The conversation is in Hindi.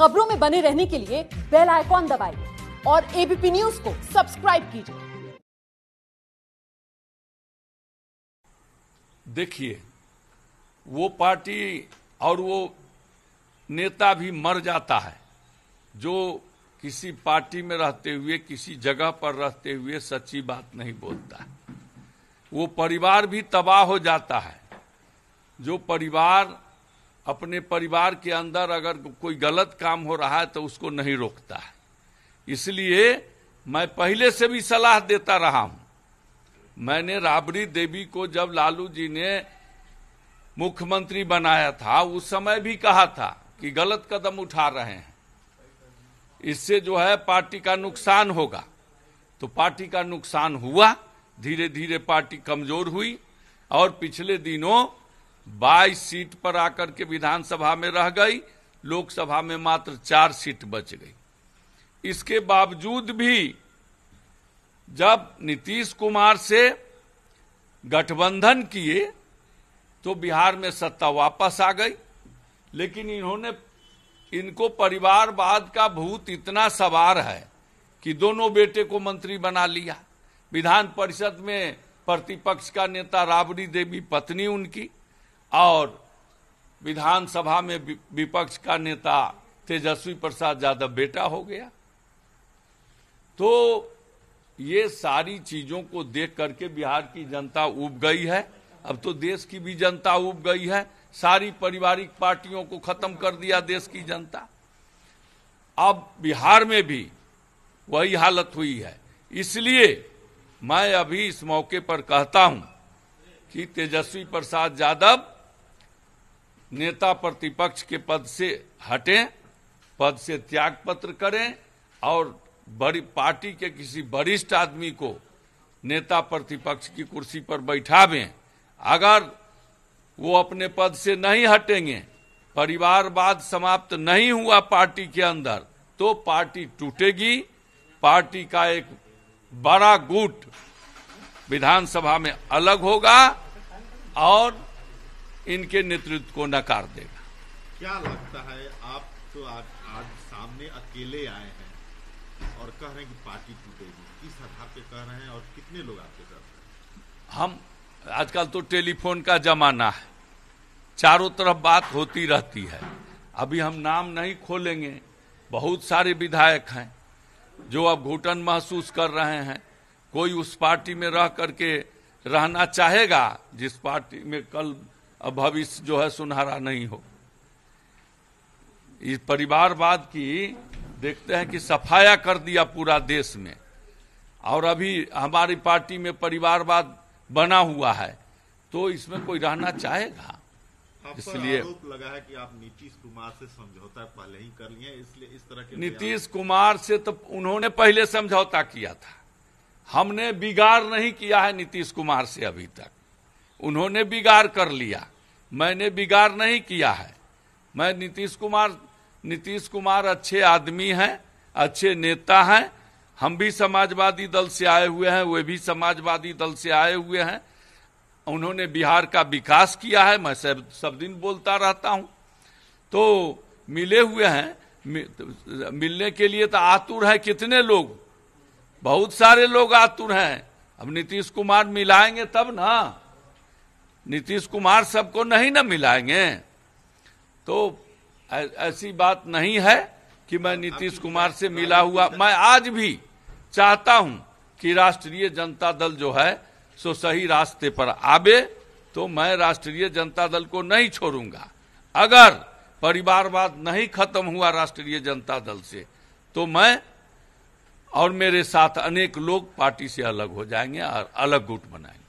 खबरों में बने रहने के लिए बेल आइकॉन दबाइए और एबीपी न्यूज को सब्सक्राइब कीजिए देखिए वो पार्टी और वो नेता भी मर जाता है जो किसी पार्टी में रहते हुए किसी जगह पर रहते हुए सच्ची बात नहीं बोलता वो परिवार भी तबाह हो जाता है जो परिवार अपने परिवार के अंदर अगर कोई गलत काम हो रहा है तो उसको नहीं रोकता है इसलिए मैं पहले से भी सलाह देता रहा हूं मैंने राबड़ी देवी को जब लालू जी ने मुख्यमंत्री बनाया था उस समय भी कहा था कि गलत कदम उठा रहे हैं इससे जो है पार्टी का नुकसान होगा तो पार्टी का नुकसान हुआ धीरे धीरे पार्टी कमजोर हुई और पिछले दिनों बाईस सीट पर आकर के विधानसभा में रह गई लोकसभा में मात्र चार सीट बच गई इसके बावजूद भी जब नीतीश कुमार से गठबंधन किए तो बिहार में सत्ता वापस आ गई लेकिन इन्होंने इनको परिवारवाद का भूत इतना सवार है कि दोनों बेटे को मंत्री बना लिया विधान परिषद में प्रतिपक्ष का नेता राबड़ी देवी पत्नी उनकी और विधानसभा में विपक्ष का नेता तेजस्वी प्रसाद यादव बेटा हो गया तो ये सारी चीजों को देख करके बिहार की जनता उब गई है अब तो देश की भी जनता उब गई है सारी पारिवारिक पार्टियों को खत्म कर दिया देश की जनता अब बिहार में भी वही हालत हुई है इसलिए मैं अभी इस मौके पर कहता हूं कि तेजस्वी प्रसाद यादव नेता प्रतिपक्ष के पद से हटें पद से त्याग पत्र करें और बड़ी पार्टी के किसी वरिष्ठ आदमी को नेता प्रतिपक्ष की कुर्सी पर बैठावें अगर वो अपने पद से नहीं हटेंगे परिवारवाद समाप्त नहीं हुआ पार्टी के अंदर तो पार्टी टूटेगी पार्टी का एक बड़ा गुट विधानसभा में अलग होगा और इनके नेतृत्व को नकार देगा क्या लगता है आप तो आज, आज सामने अकेले आए हैं और कह रहे हैं कि पार्टी टूटेगी किस आधार पे कह रहे हैं और कितने लोग आपके साथ हम आजकल तो टेलीफोन का जमाना है चारों तरफ बात होती रहती है अभी हम नाम नहीं खोलेंगे बहुत सारे विधायक हैं जो अब घुटन महसूस कर रहे हैं कोई उस पार्टी में रह करके रहना चाहेगा जिस पार्टी में कल अब भविष्य जो है सुनहरा नहीं हो इस परिवारवाद की देखते हैं कि सफाया कर दिया पूरा देश में और अभी हमारी पार्टी में परिवारवाद बना हुआ है तो इसमें कोई रहना चाहेगा इसलिए आरोप लगा है कि आप नीतीश कुमार से समझौता पहले ही कर लिए इसलिए इस तरह के नीतीश कुमार से तो उन्होंने पहले समझौता किया था हमने बिगाड़ नहीं किया है नीतीश कुमार से अभी तक उन्होंने बिगाड़ कर लिया मैंने बिगाड़ नहीं किया है मैं नीतीश कुमार नीतीश कुमार अच्छे आदमी हैं अच्छे नेता हैं हम भी समाजवादी दल से आए हुए हैं वे भी समाजवादी दल से आए हुए हैं उन्होंने बिहार का विकास किया है मैं सब सब दिन बोलता रहता हूं तो मिले हुए हैं मि, मिलने के लिए तो आतुर है कितने लोग बहुत सारे लोग आतुर हैं अब नीतीश कुमार मिलाएंगे तब ना नीतीश कुमार सबको नहीं ना मिलाएंगे तो ऐसी बात नहीं है कि मैं नीतीश कुमार से मिला हुआ मैं आज भी चाहता हूं कि राष्ट्रीय जनता दल जो है सो सही रास्ते पर आवे तो मैं राष्ट्रीय जनता दल को नहीं छोड़ूंगा अगर परिवारवाद नहीं खत्म हुआ राष्ट्रीय जनता दल से तो मैं और मेरे साथ अनेक लोग पार्टी से अलग हो जाएंगे और अलग गुट बनाएंगे